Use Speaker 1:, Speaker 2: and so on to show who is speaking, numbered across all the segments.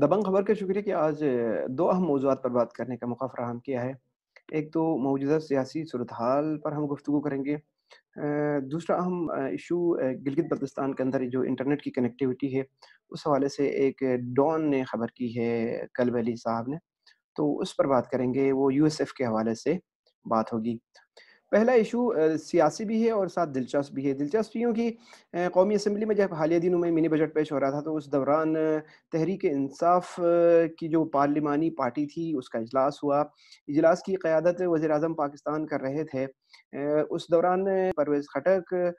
Speaker 1: दबंग खबर का शुक्रिया कि आज दो अहम मौजूद पर बात करने का मौका फ्राहम किया है एक तो मौजूदा सियासी सूरत हाल पर हम गुफ्तु करेंगे दूसरा अहम इशू गिलगित बल्तिस्तान के अंदर जो इंटरनेट की कनेक्टिविटी है उस हवाले से एक डॉन ने खबर की है कलब अली साहब ने तो उस पर बात करेंगे वो यूएसएफ के हवाले से बात होगी पहला इशू सियासी भी है और साथ दिलचस्प भी है दिलचस्प यूँ कि कौमी असम्बली में जब हालिया दिनों में मिनी बजट पेश हो रहा था तो उस दौरान तहरीक इंसाफ की जो पार्लिमानी पार्टी थी उसका इजलास हुआ इजलास की क़्यादत वजे अजम पाकिस्तान कर रहे थे उस दौरान परवेज़ खटक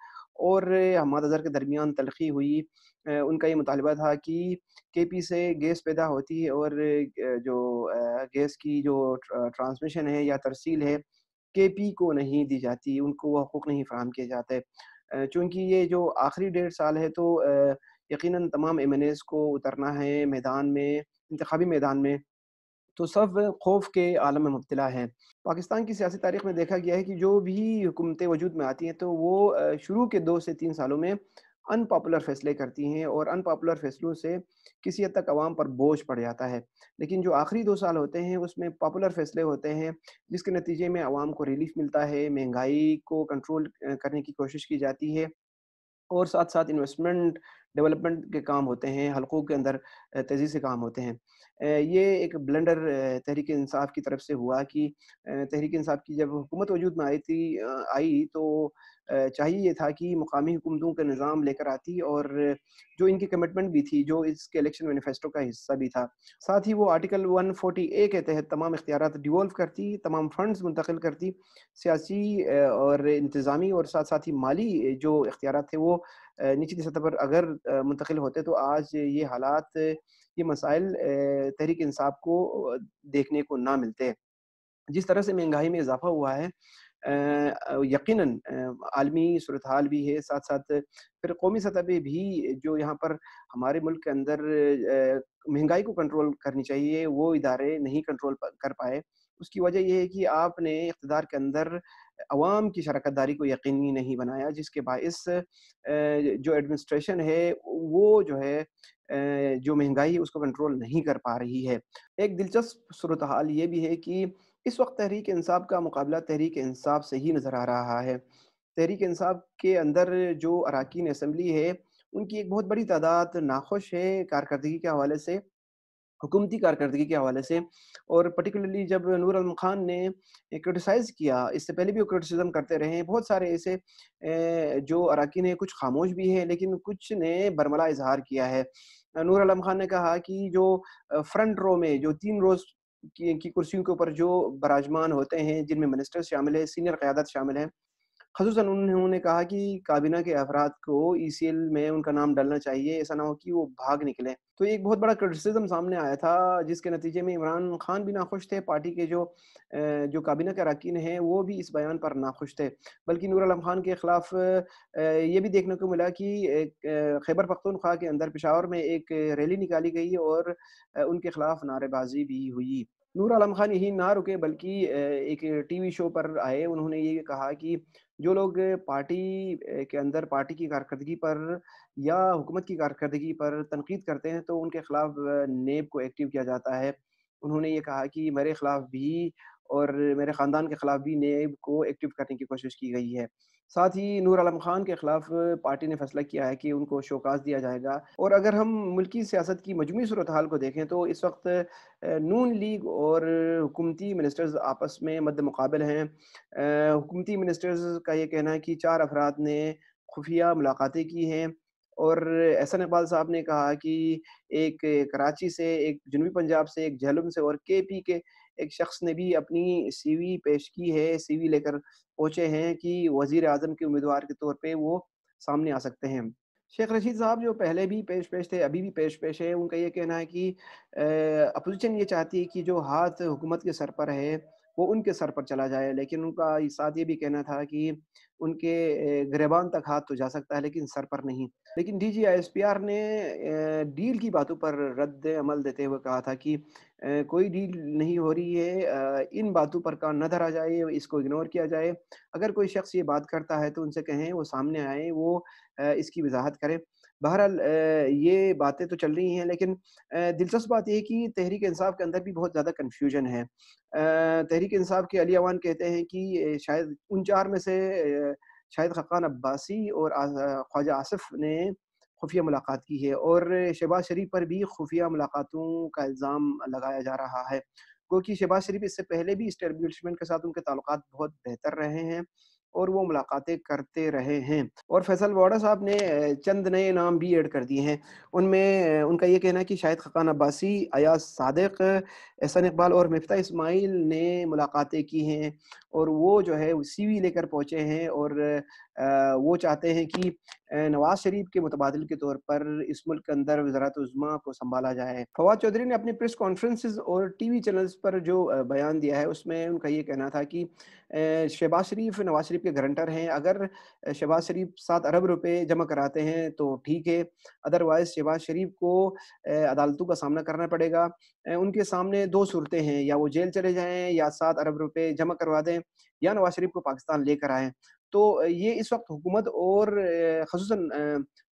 Speaker 1: और हमद अजहर के दरमियान तलखी हुई उनका ये मुतालबा था कि के पी से गैस पैदा होती है और जो गैस की जो ट्रांसमिशन है या तरसील है के पी को नहीं दी जाती उनको वह हकूक़ नहीं फ्राहम किए जाते चूँकि ये जो आखिरी डेढ़ साल है तो यकीन तमाम एम एन को उतरना है मैदान में इंतबी मैदान में तो सब खौफ के आलम में मुबतला है पाकिस्तान की सियासी तारीख में देखा गया है कि जो भी हुकूमतें वजूद में आती हैं तो वो शुरू के दो से तीन सालों में अनपॉपुलर फैसले करती हैं और अनपॉपुलर फैसलों से किसी हद तक आवाम पर बोझ पड़ जाता है लेकिन जो आखिरी दो साल होते हैं उसमें पॉपुलर फैसले होते हैं जिसके नतीजे में आवाम को रिलीफ मिलता है महंगाई को कंट्रोल करने की कोशिश की जाती है और साथ साथ इन्वेस्टमेंट डेवलपमेंट के काम होते हैं हलकों के अंदर तेज़ी से काम होते हैं ये एक ब्लेंडर तहरीक इंसाफ की तरफ से हुआ कि तहरीक इंसाफ की जब हुकूमत वजूद में आई थी आई तो चाहिए ये था कि मकामी हुकूमतों का निज़ाम लेकर आती और जो इनकी कमिटमेंट भी थी जो इसके इलेक्शन मैनिफेस्टो का हिस्सा भी था साथ ही वो आर्टिकल 140 ए के तहत तमाम इख्तियार डिवॉल्व करती तमाम फंड्स मुंतकिल करती सियासी और इंतज़ामी और साथ साथ ही माली जो इख्तियार थे वो निचली सतह पर अगर मुंतकिल होते तो आज ये हालात ये मसाइल तहरीक इंसाफ को देखने को ना मिलते जिस तरह से महंगाई में इजाफा हुआ है यकीनन आलमी सूरत हाल भी है साथ साथ फिर कौमी सतह पर भी जो यहाँ पर हमारे मुल्क के अंदर महंगाई को कंट्रोल करनी चाहिए वो इदारे नहीं कंट्रोल कर पाए उसकी वजह यह है कि आपने इकतदार के अंदर अवाम की शरकत दारी को यकीनी नहीं बनाया जिसके बायस जो एडमिनिस्ट्रेशन है वो जो है जो महंगाई है उसको कंट्रोल नहीं कर पा रही है एक दिलचस्प सूरत हाल ये भी है कि इस वक्त तहरीक इंसाफ का मुकाबला तहरीक इंसाफ से ही नज़र आ रहा है तहरीक इंसाफ के अंदर जो अरकान असम्बली है उनकी एक बहुत बड़ी तादाद नाखुश है कारकर्दगी के हवाले से हुकूमती कारकर्दगी के हवाले से और पर्टिकुलरली जब नूर अलम खान ने क्रिटिसाइज़ किया इससे पहले भी वो क्रिटिसिज्म करते रहे बहुत सारे ऐसे जो अरकान हैं कुछ खामोश भी हैं लेकिन कुछ ने बरमला इजहार किया है नूर आलम खान ने कहा कि जो फ्रंट रो में जो तीन रोज की, की कुर्सियों के ऊपर जो बराजमान होते हैं जिनमें मिनिस्टर शामिल है सीनियर क्यादत शामिल है खसूस उन्होंने कहा कि काबीना के अफराद को ई सी एल में उनका नाम डालना चाहिए ऐसा ना हो कि वो भाग निकलें तो एक बहुत बड़ा क्रिटिसिज्म सामने आया था जिसके नतीजे में इमरान खान भी नाखुश थे पार्टी के जो जो काबीना के अरकान हैं वो भी इस बयान पर नाखुश थे बल्कि नूर आलम खान के ख़िलाफ़ ये भी देखने को मिला कि खैबर पख्तनख्वा के अंदर पिशावर में एक रैली निकाली गई और उनके ख़िलाफ़ नारेबाजी भी हुई नूर आलम खान यही ना रुके बल्कि एक टीवी शो पर आए उन्होंने ये कहा कि जो लोग पार्टी के अंदर पार्टी की कारकर्दगी पर या हुकूमत की कारकर्दगी पर तनकीद करते हैं तो उनके खिलाफ नेब को एक्टिव किया जाता है उन्होंने ये कहा कि मेरे खिलाफ भी और मेरे ख़ानदान के खिलाफ भी नेब को एक्टिव करने की कोशिश की गई है साथ ही नूर आलम खान के खिलाफ पार्टी ने फैसला किया है कि उनको शोकाज दिया जाएगा और अगर हम मुल्की सियासत की मजमू सूरत हाल को देखें तो इस वक्त नून लीग और हुकूमती मिनिस्टर्स आपस में मद मुकाबल हैं हुकूमती मिनिस्टर्स का ये कहना है कि चार अफराद ने खुफिया मुलाकातें की हैं और ऐसा नेपाल साहब ने कहा कि एक कराची से एक जनूबी पंजाब से एक झेलम से और के पी के एक शख्स ने भी अपनी सीवी पेश की है सीवी लेकर पहुंचे हैं कि वजीर आजम के उम्मीदवार के तौर पे वो सामने आ सकते हैं शेख रशीद साहब जो पहले भी पेश पेश थे अभी भी पेश पेश है उनका ये कहना है कि अपोजिशन ये चाहती है कि जो हाथ हुकूमत के सर पर है वो उनके सर पर चला जाए लेकिन उनका साथ ये भी कहना था कि उनके गरेबान तक हाथ तो जा सकता है लेकिन सर पर नहीं लेकिन D G I S P R ने डील की बातों पर रद्द अमल देते हुए कहा था कि कोई डील नहीं हो रही है इन बातों पर कान न धरा जाए इसको इग्नोर किया जाए अगर कोई शख्स ये बात करता है तो उनसे कहें वो सामने आए वो इसकी वजाहत करें बहरहाल ये बातें तो चल रही हैं लेकिन दिलचस्प बात यह कि तहरीक इंसाफ के अंदर भी बहुत ज़्यादा कन्फ्यूजन है तहरीक इंसाफ के अली अवान कहते हैं कि शायद उन चार में से शायद खकान अब्बासी और ख्वाजा आसफ ने खुफिया मुलाकात की है और शहबाज शरीफ पर भी खुफिया मुलाकातों का इल्ज़ाम लगाया जा रहा है क्योंकि शहबाज शरीफ इससे पहले भी इस्टेबलिशमेंट के साथ उनके ताल्लुक बहुत बेहतर रहे हैं और वो मुलाकातें करते रहे हैं और फैसल वाड़ा साहब ने चंद नए नाम भी ऐड कर दिए हैं उनमें उनका ये कहना है कि शाहिद खकान अब्बासी अयाज सदक एहसन इकबाल और मफ्ता इसमाइल ने मुलाकातें की हैं और वो जो है सी वी लेकर पहुँचे हैं और वो चाहते हैं कि नवाज शरीफ के मुतबादल के तौर पर इस मुल्क के अंदर वजारत उजमा को संभाला जाए फवाद चौधरी ने अपनी प्रेस कॉन्फ्रेंसेस और टीवी चैनल्स पर जो बयान दिया है उसमें उनका ये कहना था कि शहबाज शरीफ नवाज शरीफ के गारंटर हैं अगर शहबाज शरीफ सात अरब रुपए जमा कराते हैं तो ठीक है अदरवाइज शहबाज शरीफ को अदालतों का सामना करना पड़ेगा उनके सामने दो सूरतें हैं या वो जेल चले जाएँ या सात अरब रुपये जमा करवा दें या नवाज शरीफ को पाकिस्तान लेकर आएँ तो ये इस वक्त हुकूमत और खसूस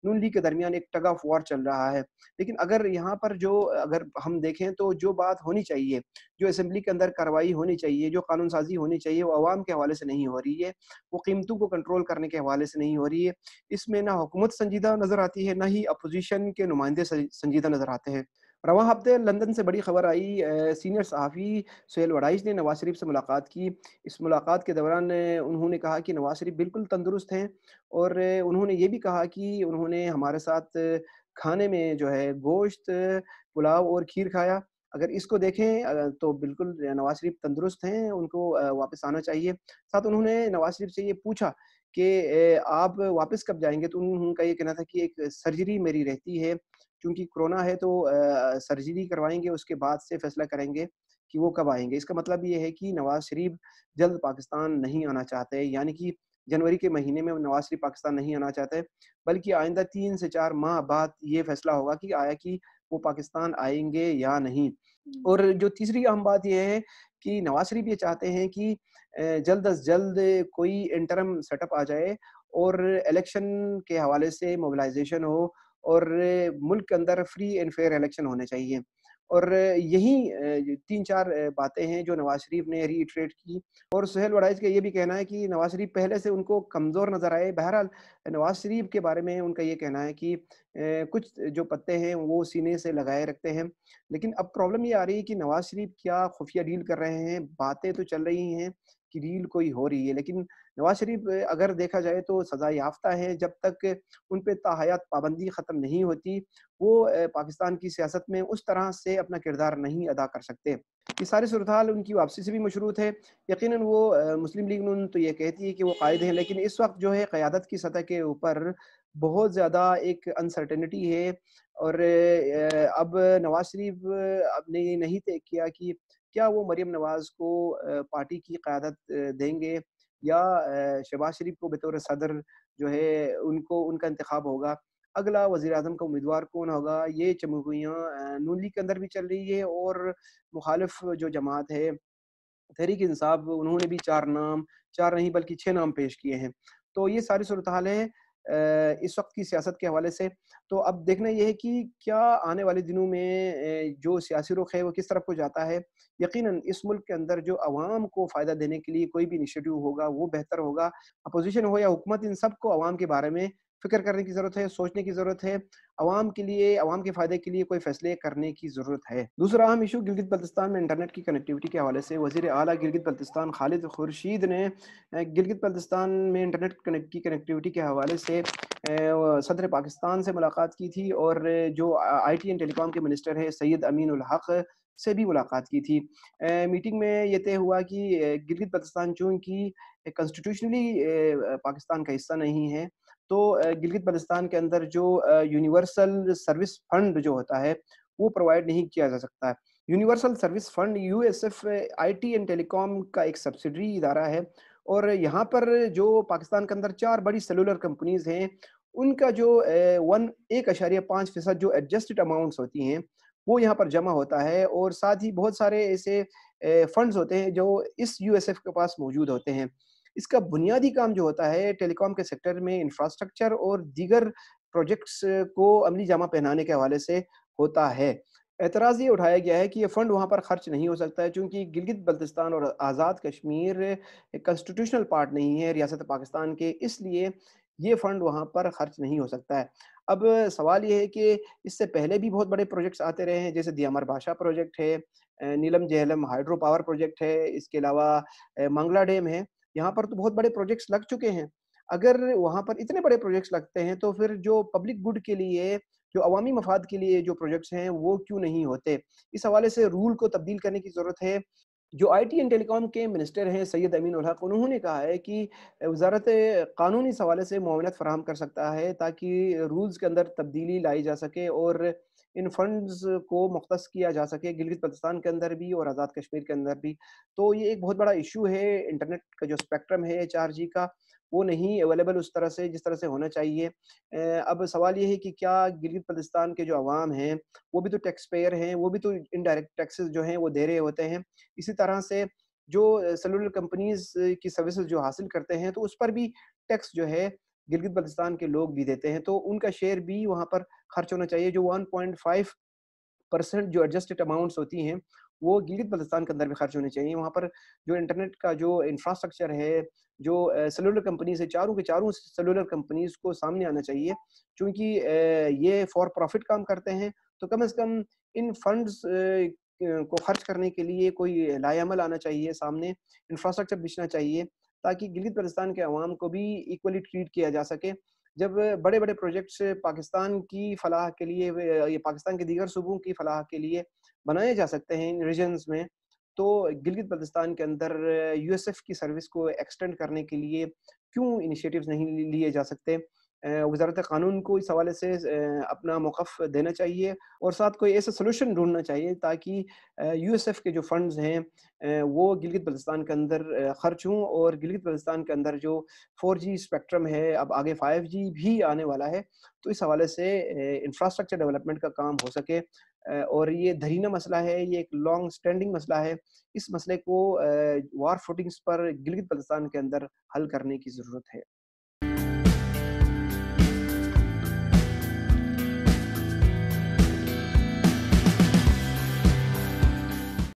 Speaker 1: नून लीग के दरमियान एक टग ऑफ वार चल रहा है लेकिन अगर यहाँ पर जो अगर हम देखें तो जो बात होनी चाहिए जो असम्बली के अंदर कार्रवाई होनी चाहिए जो कानून साजी होनी चाहिए वो आवाम के हवाले से नहीं हो रही है वो कीमतों को कंट्रोल करने के हवाले से नहीं हो रही है इसमें ना हुकूमत संजीदा नज़र आती है ना ही अपोजिशन के नुमाइंदे संजीदा नज़र आते हैं रवा हफ्ते लंदन से बड़ी खबर आई सीनियर सहाफ़ी सुहेल वड़ाइज ने नवाज शरीफ से मुलाकात की इस मुलाकात के दौरान उन्होंने कहा कि नवाज शरीफ बिल्कुल तंदुरुस्त हैं और उन्होंने ये भी कहा कि उन्होंने हमारे साथ खाने में जो है गोश्त पुलाव और खीर खाया अगर इसको देखें तो बिल्कुल नवाज शरीफ तंदुरुस्त हैं उनको वापस आना चाहिए साथ उन्होंने नवाज शरीफ से ये पूछा कि आप वापस कब जाएंगे तो उनका ये कहना था कि एक सर्जरी मेरी रहती है क्योंकि कोरोना है तो सर्जरी करवाएंगे उसके बाद से फैसला करेंगे कि वो कब आएंगे इसका मतलब ये है कि नवाज शरीफ जल्द पाकिस्तान नहीं आना चाहते यानी कि जनवरी के महीने में नवाज शरीफ पाकिस्तान नहीं आना चाहते बल्कि आइंदा तीन से चार माह बाद ये फैसला होगा कि आया कि वो पाकिस्तान आएंगे या नहीं हम्म। और जो तीसरी अहम बात यह है कि नवाज शरीफ ये चाहते हैं कि जल्द अज जल्द कोई इंटरम सेटअप आ जाए और इलेक्शन के हवाले से मोबिलाइजेशन हो और मुल्क के अंदर फ्री एंड फेयर इलेक्शन होने चाहिए और यही तीन चार बातें हैं जो नवाज शरीफ ने रीट्रेट की और सुहेल वड़ाइज का ये भी कहना है कि नवाज शरीफ पहले से उनको कमज़ोर नज़र आए बहरहाल नवाज शरीफ के बारे में उनका ये कहना है कि कुछ जो पत्ते हैं वो सीने से लगाए रखते हैं लेकिन अब प्रॉब्लम ये आ रही है कि नवाज शरीफ क्या खुफिया डील कर रहे हैं बातें तो चल रही हैं की रील कोई हो रही है लेकिन नवाज शरीफ अगर देखा जाए तो सजा याफ्ता है जब तक उन पर ताहयात पाबंदी ख़त्म नहीं होती वो पाकिस्तान की सियासत में उस तरह से अपना किरदार नहीं अदा कर सकते ये सारी सूरत उनकी वापसी से भी मशरूत है यकीन वो मुस्लिम लीग नून तो ये कहती है कि वो कायद हैं लेकिन इस वक्त जो है क़्यादत की सतह के ऊपर बहुत ज़्यादा एक अनसर्टेनिटी है और अब नवाज शरीफ अब ने नहीं तय किया कि क्या वो मरियम नवाज को पार्टी की क्यादत देंगे या शहबाज शरीफ को बतौर सदर जो है उनको उनका इंतखब होगा अगला वजी अजम का उम्मीदवार कौन होगा ये चमकुयाँ नून लीग के अंदर भी चल रही है और मुखालफ जो जमात है तहरीक इंसाफ उन्होंने भी चार नाम चार नहीं बल्कि छः नाम पेश किए हैं तो ये सारी सूरत हाल है इस वक्त की सियासत के हवाले से तो अब देखना यह है कि क्या आने वाले दिनों में जो सियासी रुख है वो किस तरफ को जाता है यकीनन इस मुल्क के अंदर जो आवाम को फ़ायदा देने के लिए कोई भी इनिशियटिव होगा वो बेहतर होगा अपोजिशन हो या हुकूमत इन सब को आवाम के बारे में फिक्र करने की ज़रूरत है सोचने की ज़रूरत है आवाम के लिए आवाम के फ़ायदे के लिए कोई फैसले करने की ज़रूरत है दूसरा अहम इशू गिलगित बल्तिस्तान में इंटरनेट की कनेक्टिविटी के हवाले से वजी अली गिलगित बल्तिस्तान खालिद खुर्शीद ने गिलगित बल्तिस्तान में इंटरनेट की कनेक्टिविटी के हवाले से सदर पाकिस्तान से मुलाकात की थी और जो आई टी एंड टेलीकॉम के मिनिस्टर है सैयद अमीन उलहक से भी मुलाकात की थी मीटिंग में ये तय हुआ कि गिलगित बल्तिस्तान चूँकि कंस्टिट्यूशनली पाकिस्तान का हिस्सा नहीं है तो गिलगित बल्तिस्तान के अंदर जो यूनिवर्सल सर्विस फंड जो होता है वो प्रोवाइड नहीं किया जा सकता है universal service fund U S F I T and telecom का एक सब्सिडरी इदारा है और यहाँ पर जो पाकिस्तान के अंदर चार बड़ी सेलुलर कंपनीज हैं उनका जो वन एक अशारिया पाँच फीसद जो एडजस्टेड अमाउंट्स होती हैं वो यहाँ पर जमा होता है और साथ ही बहुत सारे ऐसे फंड्स होते हैं जो इस यू एस एफ के पास मौजूद होते हैं इसका बुनियादी काम जो होता है टेलीकॉम के सेक्टर में इंफ्रास्ट्रक्चर और दीगर प्रोजेक्ट्स को अमली जामा पहनाने के हवाले से होता है एतराज़ ये उठाया गया है कि ये फ़ंड वहाँ पर खर्च नहीं हो सकता है क्योंकि गिलगित बल्तिस्तान और आज़ाद कश्मीर कंस्टिट्यूशनल पार्ट नहीं है रियासत पाकिस्तान के इसलिए ये फ़ंड वहाँ पर खर्च नहीं हो सकता है अब सवाल ये है कि इससे पहले भी बहुत बड़े प्रोजेक्ट्स आते रहे हैं जैसे दियामर बाशाह प्रोजेक्ट है Neelum Jhelum hydro power project है इसके अलावा मंगला डैम है यहाँ पर तो बहुत बड़े प्रोजेक्ट्स लग चुके हैं अगर वहाँ पर इतने बड़े प्रोजेक्ट्स लगते हैं तो फिर जो पब्लिक गुड के लिए जो अवामी मफाद के लिए जो प्रोजेक्ट्स हैं वो क्यों नहीं होते इस हवाले से रूल को तब्दील करने की ज़रूरत है जो आई टी एंड टेलीकॉम के मिनिस्टर हैं सैयद अमीन उल्हाक उन्होंने कहा है कि वजारत कानूनी इस हवाले से मुआवनत फराहम कर सकता है ताकि रूल्स के अंदर तब्दीली लाई जा सके और इन फंड्स को मुख्त किया जा सके गिलगित पाकिस्तान के अंदर भी और आज़ाद कश्मीर के अंदर भी तो ये एक बहुत बड़ा इशू है इंटरनेट का जो स्पेक्ट्रम है एच का वो नहीं अवेलेबल उस तरह से जिस तरह से होना चाहिए अब सवाल ये है कि क्या गिलगित पाकिस्तान के जो आवाम हैं वो भी तो टैक्स पेयर हैं वो भी तो इनडायरेक्ट टैक्सेस जो हैं वो दे रहे होते हैं इसी तरह से जो सेलुलर कंपनीज की सर्विसेज जो हासिल करते हैं तो उस पर भी टैक्स जो है गिलगित बल्तिस्तान के लोग भी देते हैं तो उनका शेयर भी वहाँ पर खर्च होना चाहिए जो 1.5 परसेंट जो एडजस्टेड अमाउंट्स होती हैं वो गिलगित बल्तिस्तान के अंदर भी खर्च होने चाहिए वहाँ पर जो इंटरनेट का जो इंफ्रास्ट्रक्चर है जो सेलुलर कंपनीज है चारों के चारों सेलुलर कंपनीज को सामने आना चाहिए क्योंकि ये फॉर प्रॉफिट काम करते हैं तो कम अज कम इन फंड्स को खर्च करने के लिए कोई लायामल आना चाहिए सामने इंफ्रास्ट्रक्चर बिछना चाहिए ताकि गिलगित बलिस्तान के आवाम को भी इक्वली ट्रीट किया जा सके जब बड़े बड़े प्रोजेक्ट्स पाकिस्तान की फलाह के लिए ये पाकिस्तान के दीगर सूबों की फलाह के लिए बनाए जा सकते हैं इन रीजन्स में तो गिलगित बल्तिस्तान के अंदर यूएसएफ की सर्विस को एक्सटेंड करने के लिए क्यों इनिशिएटिव्स नहीं लिए जा सकते वजारत कानून को इस हवाले से अपना मौक़ देना चाहिए और साथ कोई ऐसा सोल्यूशन ढूंढना चाहिए ताकि यू एस एफ के जो फंड्स हैं वो गिलगित बल्तिस्तान के अंदर खर्च हों और गिलगित बल्तिस्तान के अंदर जो फोर जी स्पेक्ट्रम है अब आगे फाइव जी भी आने वाला है तो इस हवाले से इंफ्रास्ट्रक्चर डेवलपमेंट का काम हो सके और ये धरीना मसला है ये एक लॉन्ग स्टैंडिंग मसला है इस मसले को वार फुटिंग्स पर गिलगित बल्तिस्तान के अंदर हल करने की ज़रूरत है